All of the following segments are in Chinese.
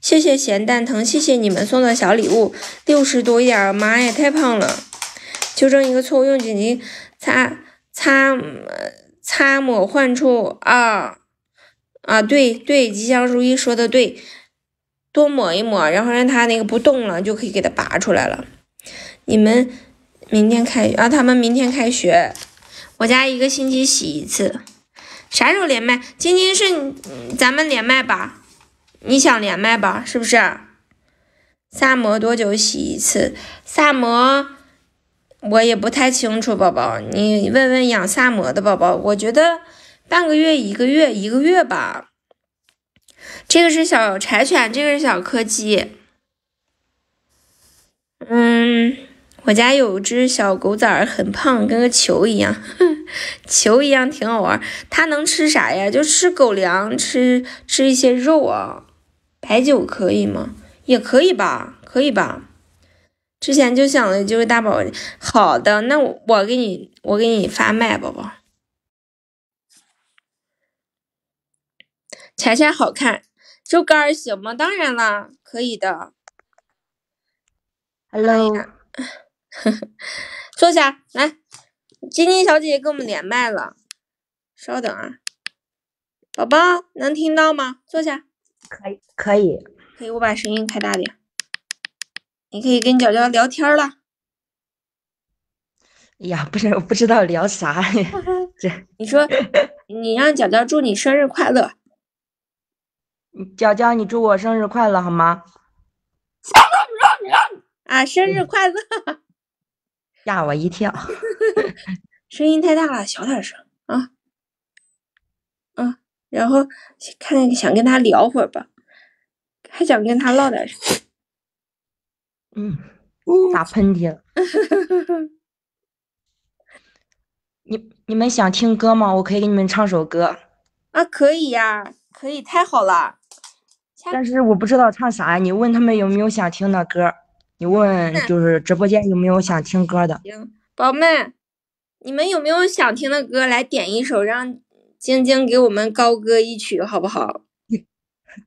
谢谢咸蛋疼，谢谢你们送的小礼物，六十多点妈呀，太胖了！纠正一个错误，用酒精擦擦擦抹患处。啊啊，对对，吉祥如意说的对，多抹一抹，然后让他那个不动了，就可以给他拔出来了。你们明天开啊？他们明天开学，我家一个星期洗一次。啥时候连麦？晶晶是咱们连麦吧？你想连麦吧？是不是？萨摩多久洗一次？萨摩我也不太清楚，宝宝，你问问养萨摩的宝宝。我觉得半个月、一个月、一个月吧。这个是小柴犬，这个是小柯基。嗯，我家有只小狗崽儿，很胖，跟个球一样，球一样挺好玩。它能吃啥呀？就吃狗粮，吃吃一些肉啊。白酒可以吗？也可以吧，可以吧。之前就想了，就是大宝。好的，那我给你，我给你发麦，宝宝。柴柴好看，就肝行吗？当然啦，可以的。Hello，坐下来，晶晶小姐姐跟我们连麦了，稍等啊。宝宝能听到吗？坐下。可以可以可以，我把声音开大点，你可以跟娇娇聊天了。哎呀，不是，我不知道聊啥。这你说，你让娇娇祝你生日快乐。娇娇，你祝我生日快乐好吗？啊，生日快乐！吓我一跳，声音太大了，小点声。然后看想跟他聊会儿吧，还想跟他唠点什么。嗯，打喷嚏了。你你们想听歌吗？我可以给你们唱首歌。啊，可以呀，可以，太好了。但是我不知道唱啥，你问他们有没有想听的歌，你问就是直播间有没有想听歌的。宝宝们，你们有没有想听的歌？来点一首，让。晶晶给我们高歌一曲，好不好？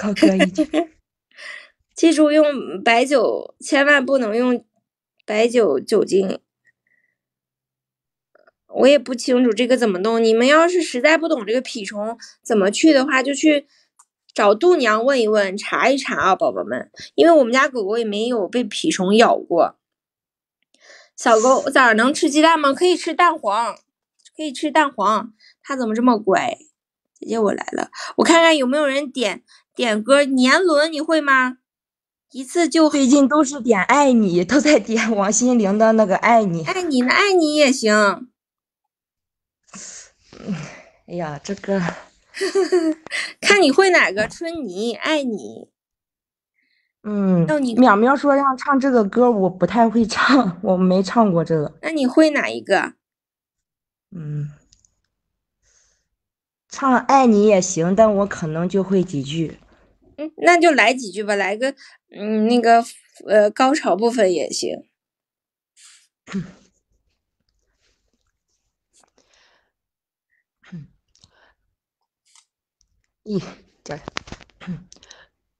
高歌一曲。记住，用白酒，千万不能用白酒酒精。我也不清楚这个怎么弄。你们要是实在不懂这个蜱虫怎么去的话，就去找度娘问一问，查一查啊，宝宝们。因为我们家狗狗也没有被蜱虫咬过。小狗崽能吃鸡蛋吗？可以吃蛋黄，可以吃蛋黄。他怎么这么乖，姐姐我来了，我看看有没有人点点歌《年轮》，你会吗？一次就最近都是点爱你，都在点王心凌的那个爱你，爱你呢，爱你也行。哎呀，这个 看你会哪个？春泥爱你，嗯。让你淼淼说让唱这个歌，我不太会唱，我没唱过这个。那你会哪一个？嗯。唱爱你也行，但我可能就会几句。嗯，那就来几句吧，来个嗯那个呃高潮部分也行。哼，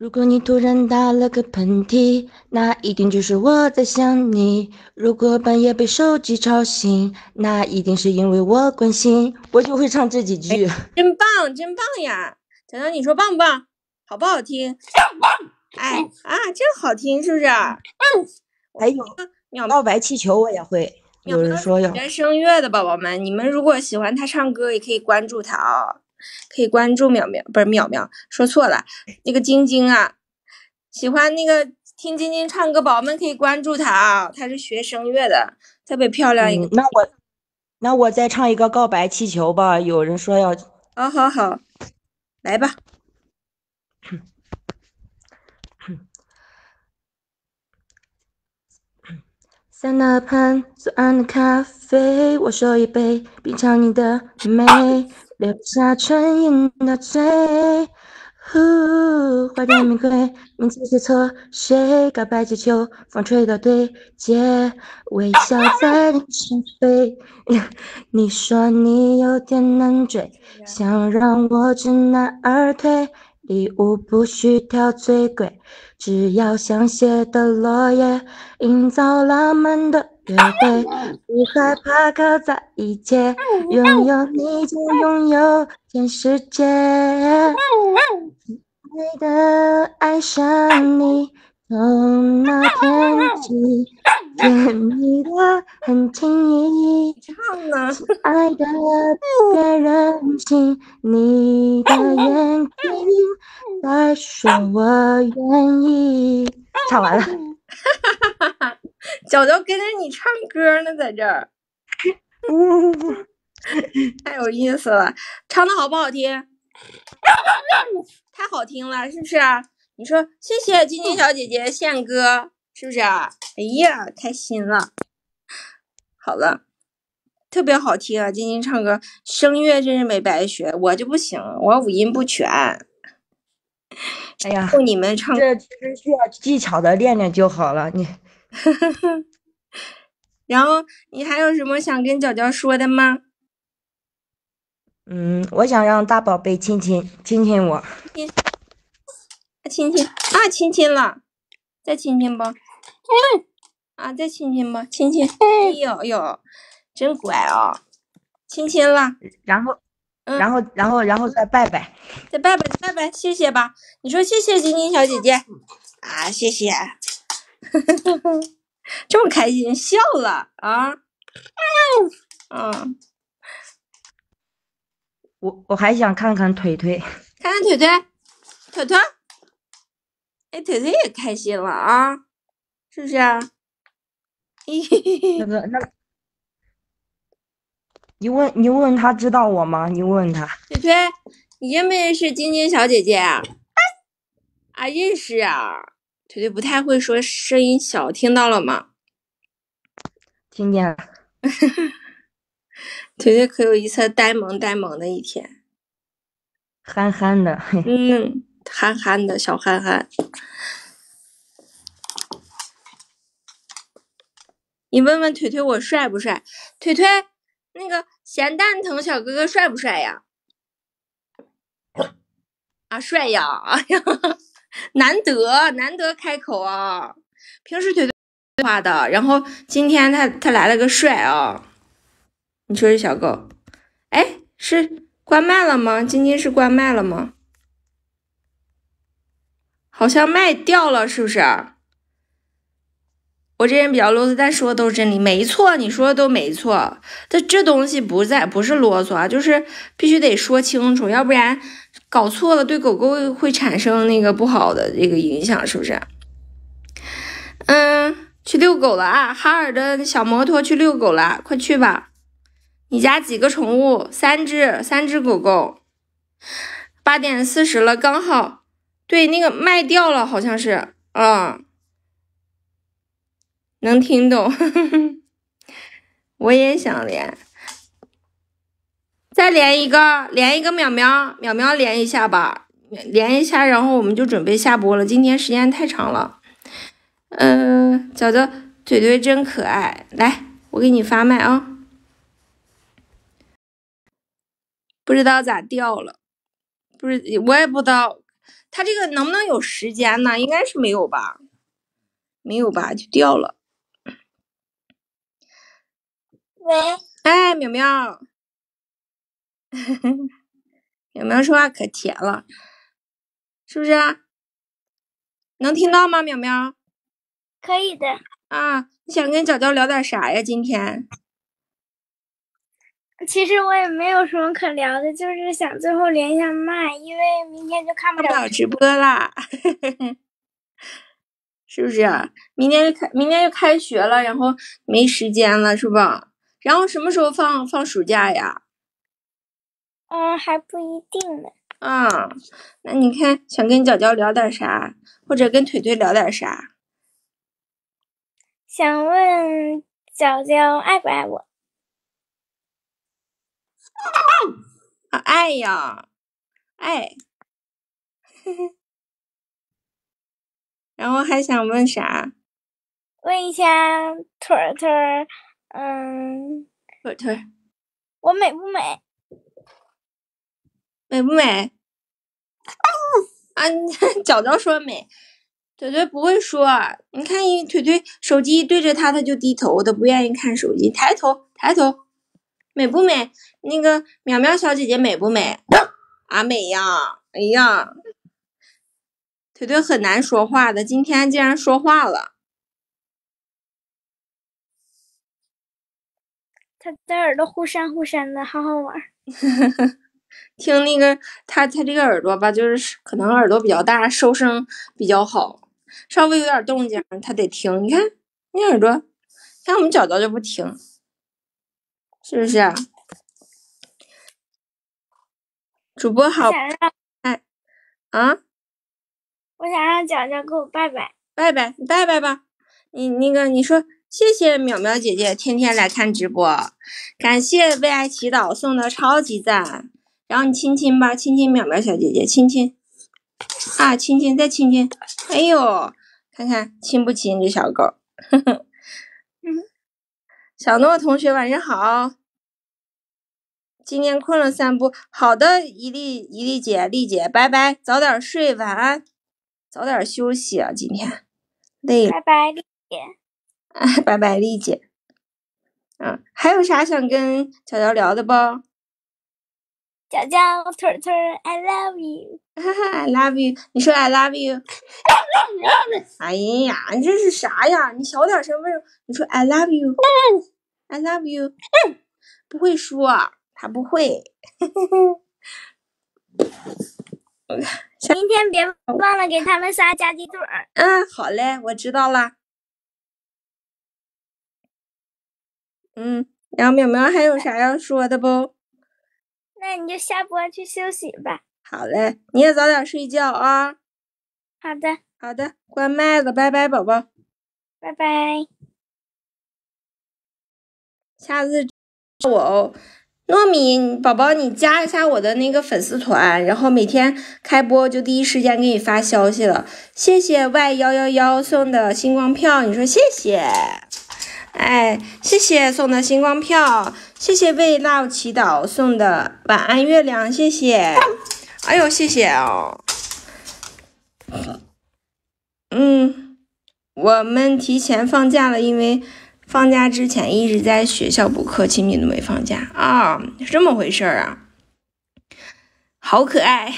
如果你突然打了个喷嚏，那一定就是我在想你；如果半夜被手机吵醒，那一定是因为我关心。我就会唱这几句，真棒，真棒呀！小张，你说棒不棒？好不好听？棒！哎啊，真好听，是不是？嗯。还有《秒到白气球》，我也会。有人说要学声乐的宝宝们，你们如果喜欢他唱歌，也可以关注他啊。可以关注淼淼，不是淼淼，说错了，那个晶晶啊，喜欢那个听晶晶唱歌宝宝们可以关注她啊，她是学声乐的，特别漂亮一个。那我那我再唱一个告白气球吧，有人说要。好好好，来吧。三乐盘，左岸的咖啡，我收一杯，品尝你的美。留下唇印的嘴，花店玫瑰名字写错，谁告白气球风吹到对街微笑在你上飞。你说你有点难追，想让我知难而退。礼物不需挑最贵，只要香榭的落叶，营造浪漫的约会。不害怕搞砸一切，拥有你就拥有全世界。亲爱的，爱上你从那天起，甜蜜的很轻易。亲爱的，别任性，你的眼。说：“ 我愿意。”唱完了，脚都跟着你唱歌呢，在这儿，太有意思了。唱的好不好听？太好听了，是不是你说谢谢晶晶小姐姐献歌，是不是哎呀，开心了。好了。特别好听啊！晶晶唱歌，声乐真是没白学。我就不行，我五音不全。哎呀，就你们唱这其实需要技巧的，练练就好了。你，然后你还有什么想跟娇娇说的吗？嗯，我想让大宝贝亲亲亲亲我。亲，啊亲亲啊亲亲了，再亲亲吧。嗯，啊再亲亲吧，亲亲。哎呦呦。真乖哦，亲亲了，然后，然后，然后，然后再拜拜，再拜拜，拜拜，谢谢吧。你说谢谢，晶晶小姐姐啊，谢谢，这么开心，笑了啊，嗯，我我还想看看腿腿，看看腿腿，腿腿，哎，腿腿也开心了啊，是不是？那个，那。你问你问他知道我吗？你问问他。腿腿，你认不认识晶晶小姐姐？啊，啊，认识啊。腿腿不太会说，声音小，听到了吗？听见了。腿腿可有一次呆萌呆萌的一天，憨憨的。嗯，憨憨的小憨憨。你问问腿腿我帅不帅？腿腿。那个咸蛋疼小哥哥帅不帅呀？啊，帅呀！哎呀，难得难得开口啊，平时绝对话的，然后今天他他来了个帅啊！你说是小狗？哎，是关麦了吗？晶晶是关麦了吗？好像麦掉了，是不是？我这人比较啰嗦，但说的都是真理，没错，你说的都没错。这这东西不在，不是啰嗦啊，就是必须得说清楚，要不然搞错了，对狗狗会产生那个不好的这个影响，是不是？嗯，去遛狗了啊，哈尔的小摩托去遛狗了，快去吧。你家几个宠物？三只，三只狗狗。八点四十了，刚好。对，那个卖掉了，好像是啊。能听懂，我也想连，再连一个，连一个淼淼，淼淼连一下吧，连一下，然后我们就准备下播了。今天时间太长了，嗯，早早嘴嘴真可爱，来，我给你发麦啊，不知道咋掉了，不是我也不知道，他这个能不能有时间呢？应该是没有吧，没有吧，就掉了。喂，哎，淼淼，淼淼说话可甜了，是不是？能听到吗，淼淼？可以的。啊，你想跟娇娇聊点啥呀？今天？其实我也没有什么可聊的，就是想最后连一下麦，因为明天就看不了直播啦。是不是？明天就开，明天就开学了，然后没时间了，是吧？然后什么时候放放暑假呀？嗯，还不一定呢。嗯，那你看想跟娇娇聊点啥，或者跟腿腿聊点啥？想问娇娇爱不爱我？啊爱呀，爱。然后还想问啥？问一下腿腿。嗯，腿腿，我美不美？美不美？啊，脚 脚说美，腿腿不会说。你看，一腿腿手机对着他，他就低头，他不愿意看手机。抬头，抬头，美不美？那个苗苗小姐姐美不美？啊美呀！哎呀，腿腿很难说话的，今天竟然说话了。它的耳朵忽闪忽闪的，好好玩。听那个，它它这个耳朵吧，就是可能耳朵比较大，收声比较好，稍微有点动静它得听。你看，你耳朵，像我们脚脚就不听，是不是？主播好，啊？我想让脚脚给我拜拜，拜拜，你拜拜吧。你那个，你说。谢谢淼淼姐姐天天来看直播，感谢为爱祈祷送的超级赞，然后你亲亲吧，亲亲淼淼小姐姐，亲亲啊，亲亲再亲亲，哎呦，看看亲不亲这小狗，小诺同学晚上好，今天困了三步，好的，一利一利姐丽姐，拜拜，早点睡，晚安，早点休息啊，今天累了，拜拜，丽姐。拜拜，丽姐。嗯，还有啥想跟小娇聊的不？小娇，腿腿，I love you，I 哈哈 love you。你说 I love you。哎呀，你这是啥呀？你小点声，不是？你说 I love you，I love you。不会说，他不会。明天别忘了给他们仨加鸡腿儿。嗯，好嘞，我知道了。嗯，然后淼淼还有啥要说的不？那你就下播去休息吧。好嘞，你也早点睡觉啊。好的，好的，关麦了，拜拜，宝宝。拜拜。下次我哦，糯米宝宝，你加一下我的那个粉丝团，然后每天开播就第一时间给你发消息了。谢谢 Y 幺幺幺送的星光票，你说谢谢。哎，谢谢送的星光票，谢谢为闹祈祷送的晚安月亮，谢谢。哎呦，谢谢哦。嗯，我们提前放假了，因为放假之前一直在学校补课，清明都没放假啊，是这么回事啊。好可爱，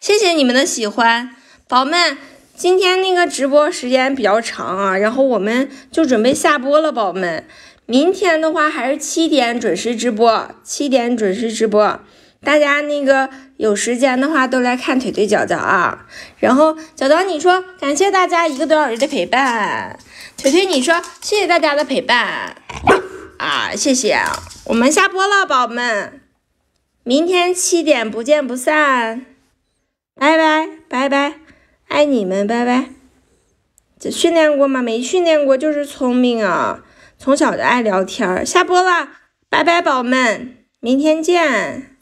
谢谢你们的喜欢，宝宝们。今天那个直播时间比较长啊，然后我们就准备下播了，宝宝们。明天的话还是七点准时直播，七点准时直播。大家那个有时间的话都来看腿腿、脚脚啊。然后脚脚你说感谢大家一个多小时的陪伴，腿腿你说谢谢大家的陪伴啊，谢谢。我们下播了，宝宝们，明天七点不见不散，拜拜拜拜。爱你们，拜拜！这训练过吗？没训练过就是聪明啊，从小就爱聊天儿。下播了，拜拜，宝宝们，明天见。